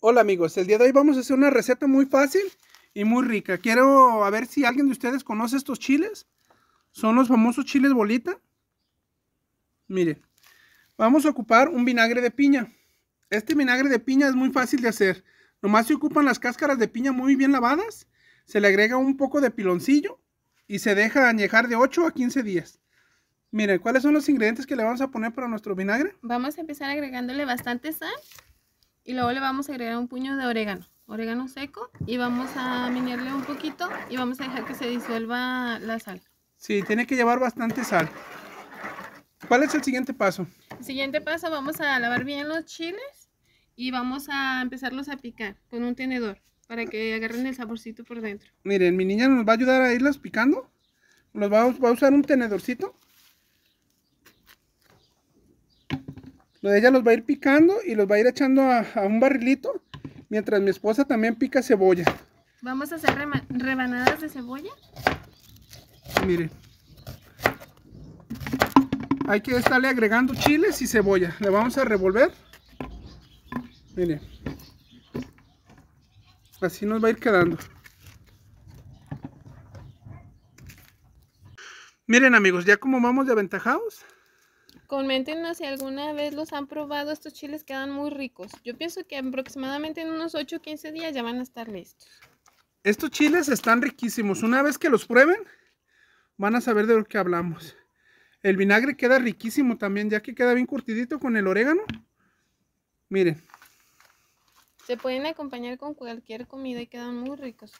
Hola amigos, el día de hoy vamos a hacer una receta muy fácil y muy rica. Quiero a ver si alguien de ustedes conoce estos chiles. Son los famosos chiles bolita. Mire, vamos a ocupar un vinagre de piña. Este vinagre de piña es muy fácil de hacer. Nomás se ocupan las cáscaras de piña muy bien lavadas. Se le agrega un poco de piloncillo y se deja añejar de 8 a 15 días. Miren, ¿cuáles son los ingredientes que le vamos a poner para nuestro vinagre? Vamos a empezar agregándole bastante sal y luego le vamos a agregar un puño de orégano, orégano seco y vamos a minerle un poquito y vamos a dejar que se disuelva la sal. Sí, tiene que llevar bastante sal. ¿Cuál es el siguiente paso? El siguiente paso vamos a lavar bien los chiles y vamos a empezarlos a picar con un tenedor para que agarren el saborcito por dentro. Miren, mi niña nos va a ayudar a irlos picando. Los vamos, va a usar un tenedorcito ella los va a ir picando y los va a ir echando a, un barrilito, mientras mi esposa también pica cebolla. ¿Vamos a hacer rebanadas de cebolla? Miren. Hay que estarle agregando chiles y cebolla. Le vamos a revolver. Miren. Así nos va a ir quedando. Miren amigos, ya como vamos de aventajados, Coméntenos si alguna vez los han probado. Estos chiles quedan muy ricos. Yo pienso que aproximadamente en unos 8 o 15 días ya van a estar listos. Estos chiles están riquísimos. Una vez que los prueben, van a saber de lo que hablamos. El vinagre queda riquísimo también, ya que queda bien curtidito con el orégano. Miren. Se pueden acompañar con cualquier comida y quedan muy ricos.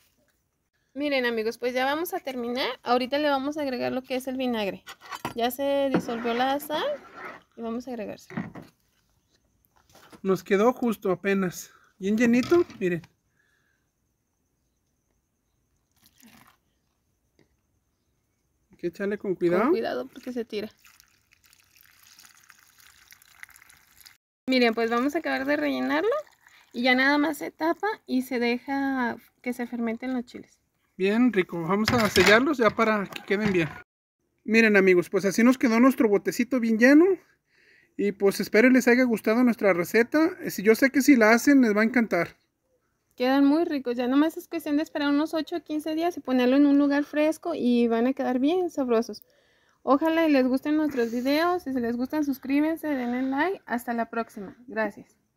Miren amigos, pues ya vamos a terminar. Ahorita le vamos a agregar lo que es el vinagre. Ya se disolvió la sal y vamos a agregarse. Nos quedó justo apenas. Bien llenito, miren. que echarle con cuidado. Con cuidado porque se tira. Miren, pues vamos a acabar de rellenarlo. Y ya nada más se tapa y se deja que se fermenten los chiles. Bien rico. Vamos a sellarlos ya para que queden bien. Miren amigos, pues así nos quedó nuestro botecito bien lleno. Y pues espero les haya gustado nuestra receta. Eh, si Yo sé que si la hacen les va a encantar. Quedan muy ricos, ya nomás es cuestión de esperar unos 8 o 15 días y ponerlo en un lugar fresco y van a quedar bien sabrosos. Ojalá les gusten nuestros videos, si se les gustan suscríbanse, denle like, hasta la próxima. Gracias.